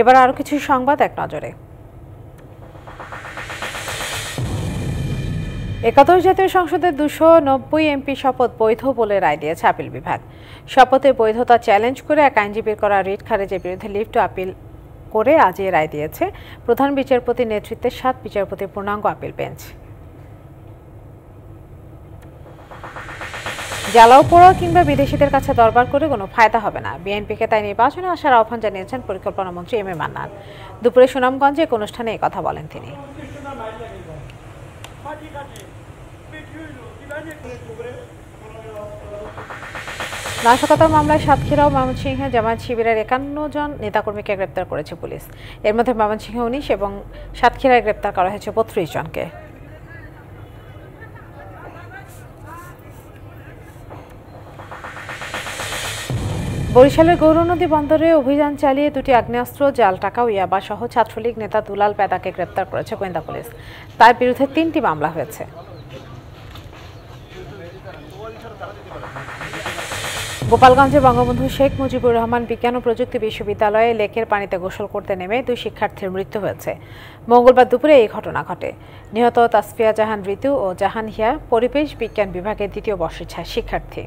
এবার আরও কিছু সংবাদ এক নজরে একাদশ জাতীয় সংসদের দুশো নব্বই এমপি শপথ বৈধ বলে রায় দিয়েছে আপিল বিভাগ শপথের বৈধতা চ্যালেঞ্জ করে এক আইনজীবীর করা রিট খারেজের বিরুদ্ধে লিফট আপিল করে আজ রায় দিয়েছে প্রধান বিচারপতির নেতৃত্বে সাত বিচারপতি পূর্ণাঙ্গ আপিল বেঞ্চ জ্বালাও পোড়াও কিংবা বিদেশিদের কাছে দরবার করে কোনো ফায়দা হবে না বিএনপিকে তাই নির্বাচনে আসার আহ্বান জানিয়েছেন পরিকল্পনা মন্ত্রী এম এ মান্নান দুপুরে সুনামগঞ্জে এক অনুষ্ঠানে কথা বলেন তিনি নাশকতার মামলায় সাতক্ষীরাও ও ময়মনসিংহে জামায়াত শিবিরের একান্ন জন নেতাকর্মীকে গ্রেপ্তার করেছে পুলিশ এর মধ্যে ময়মনসিংহে উনিশ এবং সাতক্ষীরায় গ্রেপ্তার করা হয়েছে বত্রিশ জনকে বরিশালের গৌরনদী বন্দরে অভিযান চালিয়ে দুটি আগ্নেয়াস্ত্র জাল টাকা ও ইয়াবা সহ ছাত্রলীগ নেতা দুলাল পেদাকে গ্রেপ্তার করেছে গোয়েন্দা পুলিশ তার বিরুদ্ধে তিনটি মামলা হয়েছে গোপালগঞ্জে বঙ্গবন্ধু শেখ মুজিবুর রহমান বিজ্ঞান ও প্রযুক্তি বিশ্ববিদ্যালয়ে লেকের পানিতে গোসল করতে নেমে দুই শিক্ষার্থীর মৃত্যু হয়েছে মঙ্গলবার দুপুরে এই ঘটনা ঘটে নিহত তাসফিয়া জাহান ঋতু ও জাহান হিয়া পরিবেশ বিজ্ঞান বিভাগের দ্বিতীয় বর্ষের শিক্ষার্থী